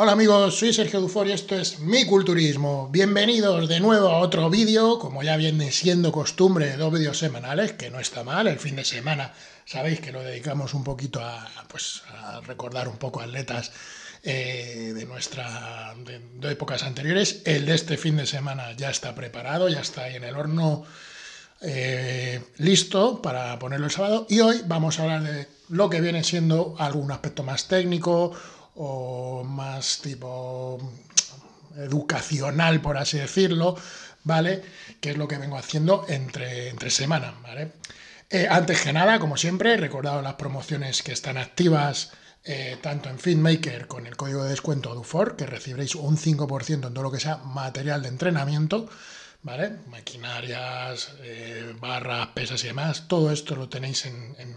Hola amigos, soy Sergio Dufor y esto es Mi Culturismo. Bienvenidos de nuevo a otro vídeo, como ya viene siendo costumbre, dos vídeos semanales, que no está mal, el fin de semana sabéis que lo dedicamos un poquito a, pues, recordar un poco atletas eh, de nuestra épocas anteriores. El de este fin de semana ya está preparado, ya está ahí en el horno eh, listo para ponerlo el sábado y hoy vamos a hablar de lo que viene siendo algún aspecto más técnico o más tipo educacional, por así decirlo, ¿vale? Que es lo que vengo haciendo entre, entre ¿vale? Eh, antes que nada, como siempre, he recordado las promociones que están activas eh, tanto en FitMaker con el código de descuento DUFOR, que recibiréis un 5% en todo lo que sea material de entrenamiento, ¿vale? Maquinarias, eh, barras, pesas y demás, todo esto lo tenéis en, en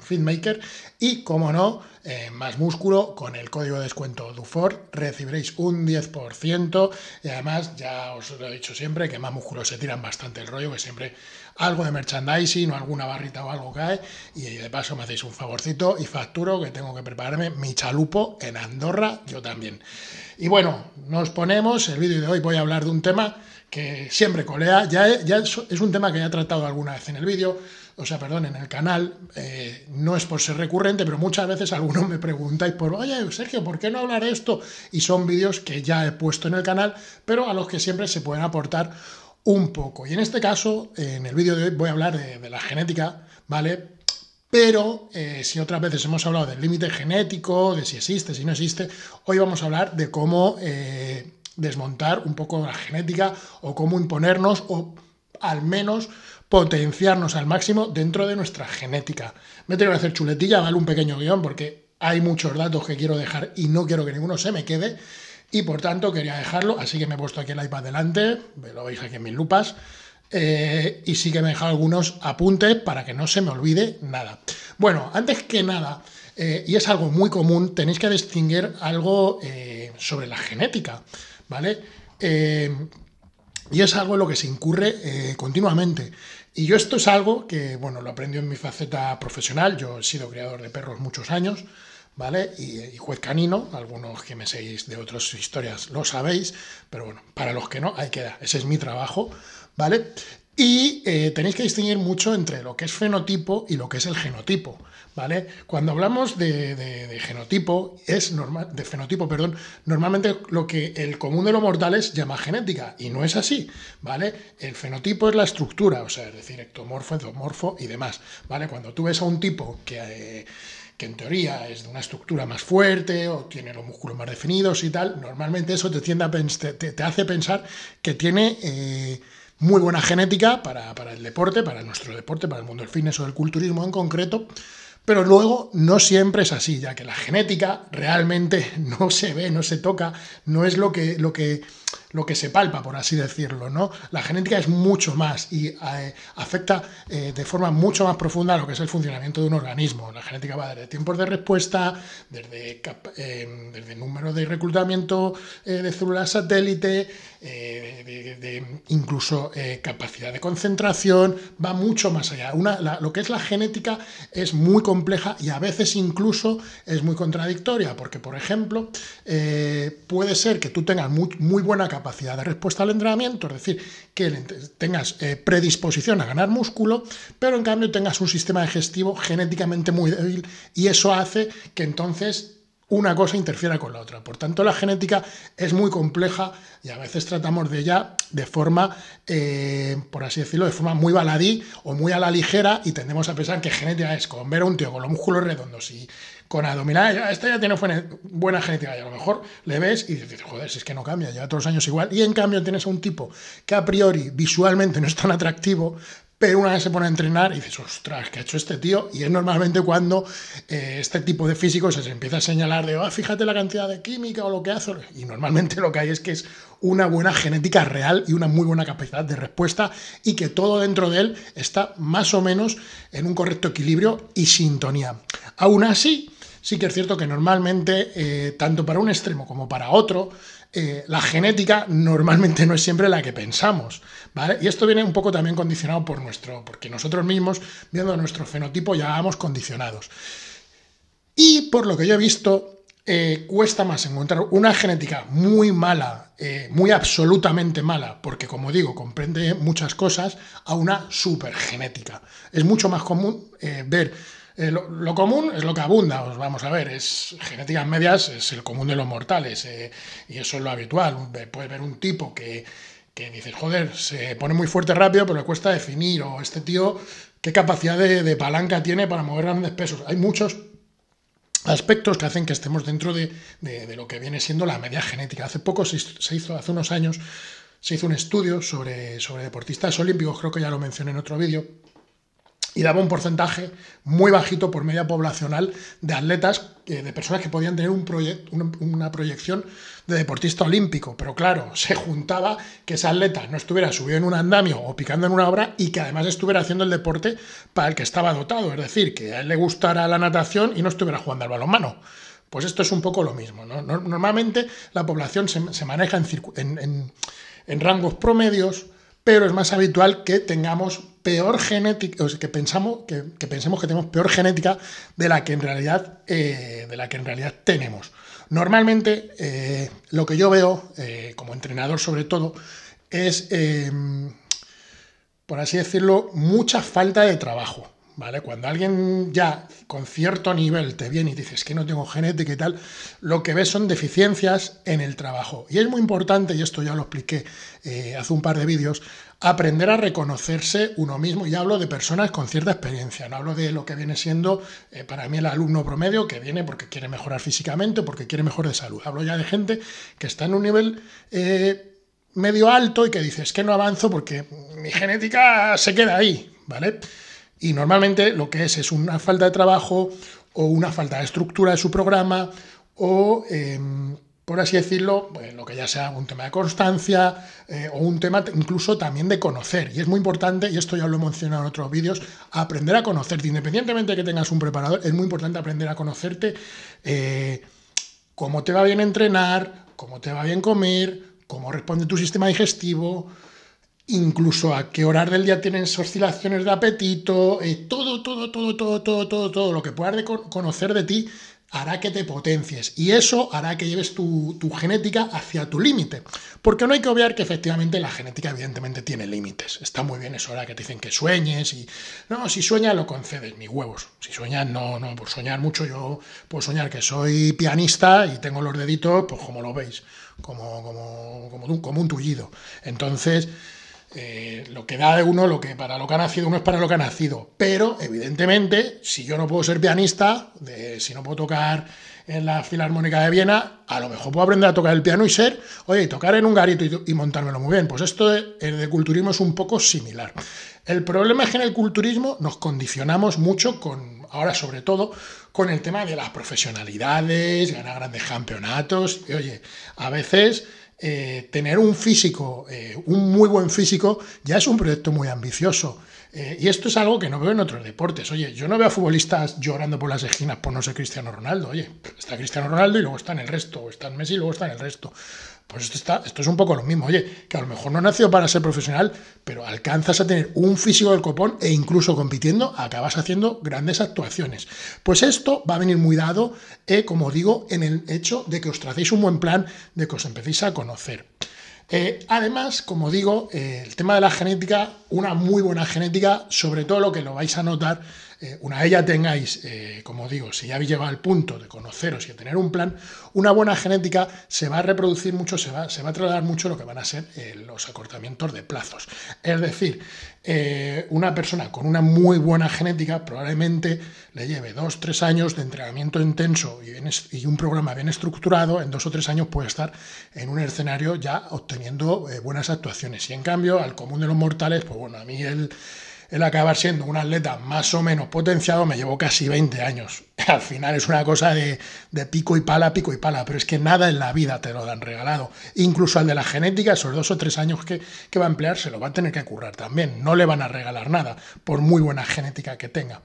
y, como no, eh, más músculo, con el código de descuento DUFOR recibiréis un 10% y además, ya os lo he dicho siempre, que más músculos se tiran bastante el rollo, que siempre algo de merchandising o alguna barrita o algo que cae. Y de paso me hacéis un favorcito y facturo que tengo que prepararme mi chalupo en Andorra, yo también. Y bueno, nos ponemos, el vídeo de hoy voy a hablar de un tema que siempre colea, ya, es un tema que ya he tratado alguna vez en el vídeo, o sea, perdón, en el canal, eh, no es por ser recurrente, pero muchas veces algunos me preguntáis por, oye, Sergio, ¿por qué no hablar de esto? Y son vídeos que ya he puesto en el canal, pero a los que siempre se pueden aportar un poco. Y en este caso, en el vídeo de hoy voy a hablar de, la genética, ¿vale? Pero eh, si otras veces hemos hablado del límite genético, de si existe, si no existe, hoy vamos a hablar de cómo eh, desmontar un poco la genética o cómo imponernos o al menos potenciarnos al máximo dentro de nuestra genética. Me tengo que hacer chuletilla, vale un pequeño guión porque hay muchos datos que quiero dejar y no quiero que ninguno se me quede y por tanto quería dejarlo, así que me he puesto aquí el iPad delante, lo veis aquí en mis lupas, eh, y sí que me he dejado algunos apuntes para que no se me olvide nada. Bueno, antes que nada, eh, y es algo muy común, tenéis que distinguir algo eh, sobre la genética, ¿vale? y es algo en lo que se incurre continuamente. Y yo esto es algo que, bueno, lo aprendí en mi faceta profesional, yo he sido criador de perros muchos años, ¿vale? Y, juez canino, algunos que me seguís de otras historias lo sabéis, pero bueno, para los que no, ahí queda, ese es mi trabajo, ¿vale? Y eh, tenéis que distinguir mucho entre lo que es fenotipo y lo que es el genotipo, ¿vale? Cuando hablamos de, genotipo, es normal, de fenotipo, perdón, normalmente lo que el común de los mortales llama genética, y no es así, ¿vale? El fenotipo es la estructura, o sea, es decir, ectomorfo, endomorfo y demás, ¿vale? Cuando tú ves a un tipo que... Eh, que en teoría es de una estructura más fuerte o tiene los músculos más definidos y tal, normalmente eso te, tiende a te, hace pensar que tiene eh, muy buena genética para, el deporte, para nuestro deporte, para el mundo del fitness o del culturismo en concreto, pero luego no siempre es así, ya que la genética realmente no se ve, no se toca, no es lo que... Lo que lo que se palpa, por así decirlo, ¿no? La genética es mucho más y eh, afecta eh, de forma mucho más profunda a lo que es el funcionamiento de un organismo. La genética va desde tiempos de respuesta, desde, eh, número de reclutamiento eh, de células satélite, de, incluso capacidad de concentración, va mucho más allá. lo que es la genética es muy compleja y a veces incluso es muy contradictoria, porque, por ejemplo, puede ser que tú tengas muy, muy buena capacidad capacidad de respuesta al entrenamiento, es decir, que tengas eh, predisposición a ganar músculo, pero en cambio tengas un sistema digestivo genéticamente muy débil y eso hace que entonces una cosa interfiera con la otra. Por tanto, la genética es muy compleja y a veces tratamos de ella de forma, eh, por así decirlo, de forma muy baladí o muy a la ligera y tendemos a pensar que genética es con ver un tío con los músculos redondos y con abdominales, ya, esta ya tiene buena genética, y a lo mejor le ves y dices, joder, si es que no cambia, lleva todos los años igual, y en cambio tienes a un tipo que a priori visualmente no es tan atractivo, pero una vez se pone a entrenar y dices, ostras, ¿qué ha hecho este tío? Y es normalmente cuando eh, este tipo de físico se empieza a señalar de, ah, fíjate la cantidad de química o lo que hace. Y normalmente lo que hay es que es una buena genética real y una muy buena capacidad de respuesta y que todo dentro de él está más o menos en un correcto equilibrio y sintonía. Aún así, sí que es cierto que normalmente, eh, tanto para un extremo como para otro, eh, la genética normalmente no es siempre la que pensamos, ¿vale? Y esto viene un poco también condicionado por nuestro, porque nosotros mismos, viendo nuestro fenotipo, ya vamos condicionados. Y por lo que yo he visto, eh, cuesta más encontrar una genética muy mala, muy absolutamente mala, porque como digo, comprende muchas cosas, a una supergenética. Es mucho más común ver eh, lo, común es lo que abunda, os vamos a ver, es genéticas medias, es el común de los mortales, eh, y eso es lo habitual. Eh, puedes ver un tipo que, que dices, joder, se pone muy fuerte rápido, pero le cuesta definir, o este tío, qué capacidad de, palanca tiene para mover grandes pesos. Hay muchos aspectos que hacen que estemos dentro de, lo que viene siendo la media genética. Hace poco se, se, hizo, hace unos años, se hizo un estudio sobre deportistas olímpicos, creo que ya lo mencioné en otro vídeo, y daba un porcentaje muy bajito por media poblacional de atletas, eh, de personas que podían tener una, proyección de deportista olímpico. Pero claro, se juntaba que ese atleta no estuviera subido en un andamio o picando en una obra y que además estuviera haciendo el deporte para el que estaba dotado. Es decir, que a él le gustara la natación y no estuviera jugando al balonmano. Pues esto es un poco lo mismo. Normalmente la población se, maneja en rangos promedios, pero es más habitual que tengamos peor genética, o que, pensamos, que, pensemos que tenemos peor genética de la que en realidad, eh, de la que en realidad tenemos. Normalmente eh, lo que yo veo, eh, como entrenador sobre todo, es, em, por así decirlo, mucha falta de trabajo. ¿vale? Cuando alguien ya con cierto nivel te viene y dices que no tengo genética y tal, lo que ves son deficiencias en el trabajo. Y es muy importante, y esto ya lo expliqué eh, hace un par de vídeos, aprender a reconocerse uno mismo. Y hablo de personas con cierta experiencia, no hablo de lo que viene siendo eh, para mí el alumno promedio que viene porque quiere mejorar físicamente porque quiere mejor de salud. Hablo ya de gente que está en un nivel... Eh, medio alto y que dices que no avanzo porque mi genética se queda ahí, ¿vale? Y normalmente lo que es es una falta de trabajo o una falta de estructura de su programa o, em, por así decirlo, pues, lo que ya sea un tema de constancia eh, o un tema incluso también de conocer. Y es muy importante, y esto ya lo he mencionado en otros vídeos, aprender a conocerte. Independientemente de que tengas un preparador, es muy importante aprender a conocerte. Eh, cómo te va bien entrenar, cómo te va bien comer, cómo responde tu sistema digestivo, incluso a qué horas del día tienes oscilaciones de apetito, eh, todo, todo, todo, todo, todo, todo, todo, lo que puedas conocer de ti hará que te potencies y eso hará que lleves tu, genética hacia tu límite. Porque no hay que obviar que efectivamente la genética evidentemente tiene límites. Está muy bien eso ahora que te dicen que sueñes y... No, si sueñas lo concedes, Ni huevos. Si sueñas, no, no, por soñar mucho yo puedo soñar que soy pianista y tengo los deditos, pues como lo veis, como, como, como, como un tullido. Entonces... Eh, lo que da de uno, lo que para lo que ha nacido, uno es para lo que ha nacido. Pero, evidentemente, si yo no puedo ser pianista, si no puedo tocar en la Filarmónica de Viena, a lo mejor puedo aprender a tocar el piano y ser, oye, tocar en un garito y, montármelo muy bien. Pues esto de, culturismo es un poco similar. El problema es que en el culturismo nos condicionamos mucho con ahora sobre todo con el tema de las profesionalidades, ganar grandes campeonatos, y oye, a veces eh, tener un físico, eh, un muy buen físico, ya es un proyecto muy ambicioso. Eh, y esto es algo que no veo en otros deportes. Oye, yo no veo a futbolistas llorando por las esquinas por no ser Cristiano Ronaldo. Oye, está Cristiano Ronaldo y luego está en el resto, o está Messi y luego está en el resto. Pues esto, es un poco lo mismo. Oye, que a lo mejor no nació para ser profesional, pero alcanzas a tener un físico del copón e incluso compitiendo acabas haciendo grandes actuaciones. Pues esto va a venir muy dado, eh, como digo, en el hecho de que os tracéis un buen plan, de que os empecéis a conocer. Eh, además, como digo, eh, el tema de la genética, una muy buena genética, sobre todo lo que lo vais a notar eh, una vez ya tengáis, eh, como digo, si ya habéis llegado al punto de conoceros y de tener un plan, una buena genética se va a reproducir mucho, se va, se va a trasladar mucho lo que van a ser eh, los acortamientos de plazos. Es decir, una persona con una muy buena genética probablemente le lleve dos, tres años de entrenamiento intenso y, y un programa bien estructurado, en dos o tres años puede estar en un escenario ya obteniendo buenas actuaciones. Y en cambio, al común de los mortales, pues bueno, a mí el el acabar siendo un atleta más o menos potenciado me llevó casi 20 años. Al final es una cosa de, pico y pala, pico y pala, pero es que nada en la vida te lo dan regalado. Incluso al de la genética, esos dos o tres años que, va a emplear, se lo va a tener que currar también. No le van a regalar nada, por muy buena genética que tenga.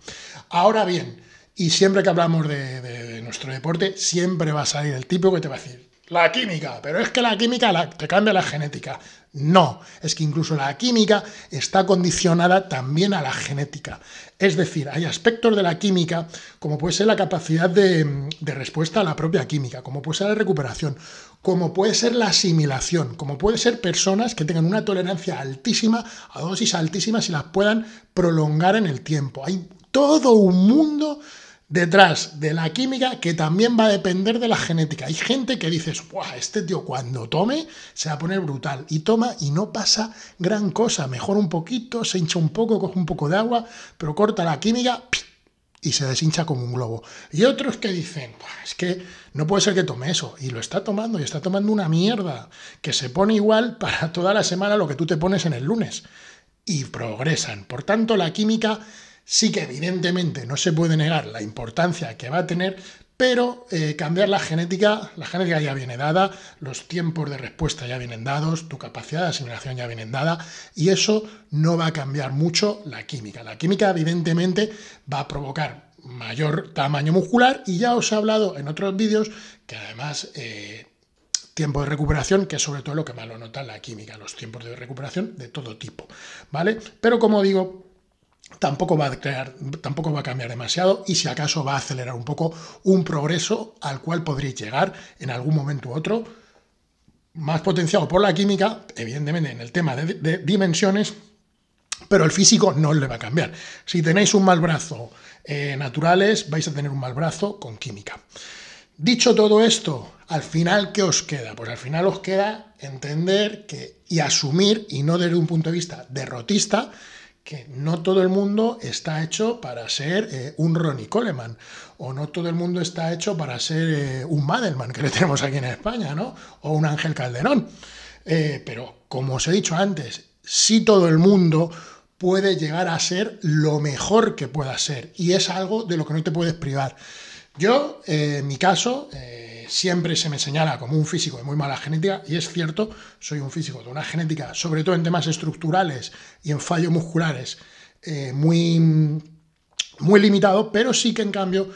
Ahora bien, y siempre que hablamos de, nuestro deporte, siempre va a salir el tipo que te va a decir, la química, pero es que la química la, te cambia la genética. No, es que incluso la química está condicionada también a la genética. Es decir, hay aspectos de la química, como puede ser la capacidad de, respuesta a la propia química, como puede ser la recuperación, como puede ser la asimilación, como puede ser personas que tengan una tolerancia altísima a dosis altísimas y las puedan prolongar en el tiempo. Hay todo un mundo detrás de la química que también va a depender de la genética. Hay gente que dice, Buah, este tío cuando tome se va a poner brutal y toma y no pasa gran cosa, mejora un poquito, se hincha un poco, coge un poco de agua, pero corta la química y se deshincha como un globo. Y otros que dicen, es que no puede ser que tome eso y lo está tomando y está tomando una mierda que se pone igual para toda la semana lo que tú te pones en el lunes y progresan. Por tanto, la química Sí que evidentemente no se puede negar la importancia que va a tener, pero eh, cambiar la genética, la genética ya viene dada, los tiempos de respuesta ya vienen dados, tu capacidad de asimilación ya viene dada, y eso no va a cambiar mucho la química. La química evidentemente va a provocar mayor tamaño muscular y ya os he hablado en otros vídeos que además... Eh, tiempo de recuperación, que es sobre todo lo que más lo nota la química, los tiempos de recuperación de todo tipo, ¿vale? Pero como digo, tampoco va, a crear, tampoco va a cambiar demasiado y si acaso va a acelerar un poco un progreso al cual podréis llegar en algún momento u otro, más potenciado por la química, evidentemente en el tema de, dimensiones, pero el físico no le va a cambiar. Si tenéis un mal brazo eh, naturales, vais a tener un mal brazo con química. Dicho todo esto, al final, ¿qué os queda? Pues al final os queda entender que, y asumir, y no desde un punto de vista derrotista, que no todo el mundo está hecho para ser eh, un Ronnie Coleman, o no todo el mundo está hecho para ser eh, un Madelman, que le tenemos aquí en España, ¿no? O un Ángel Calderón. Eh, pero, como os he dicho antes, sí todo el mundo puede llegar a ser lo mejor que pueda ser, y es algo de lo que no te puedes privar. Yo, eh, en mi caso, eh, siempre se me señala como un físico de muy mala genética, y es cierto, soy un físico de una genética, sobre todo en temas estructurales y en fallos musculares, eh, muy, muy limitado, pero sí que en cambio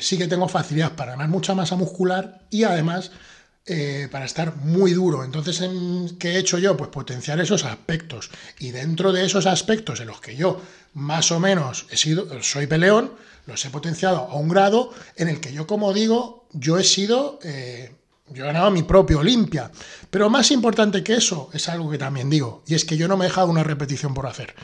sí que tengo facilidad para ganar mucha masa muscular y además eh, para estar muy duro. Entonces, ¿en em, ¿qué he hecho yo? Pues potenciar esos aspectos. Y dentro de esos aspectos en los que yo más o menos he sido, soy peleón, los he potenciado a un grado en el que yo, como digo, yo he sido, eh, yo he ganado mi propio Olimpia. Pero más importante que eso es algo que también digo, y es que yo no me he dejado una repetición por hacer.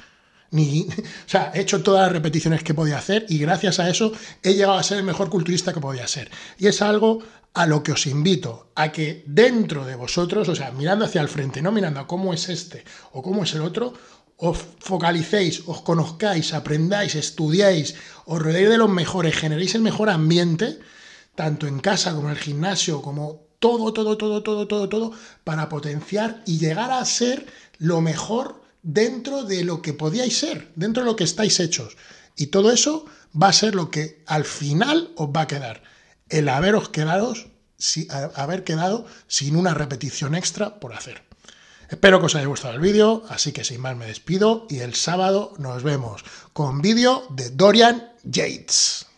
o sea, he hecho todas las repeticiones que podía hacer y gracias a eso he llegado a ser el mejor culturista que podía ser. Y es algo a lo que os invito, a que dentro de vosotros, o sea, mirando hacia el frente, no mirando a cómo es este o cómo es el otro, os focalicéis, os conozcáis, aprendáis, estudiáis, os rodeéis de los mejores, generéis el mejor ambiente, tanto en casa como en el gimnasio, como todo, todo, todo, todo, todo, todo, para potenciar y llegar a ser lo mejor dentro de lo que podíais ser, dentro de lo que estáis hechos. Y todo eso va a ser lo que al final os va a quedar. El haberos quedado, haber quedado sin una repetición extra por hacer. Espero que os haya gustado el vídeo, así que sin más me despido y el sábado nos vemos con vídeo de Dorian Yates.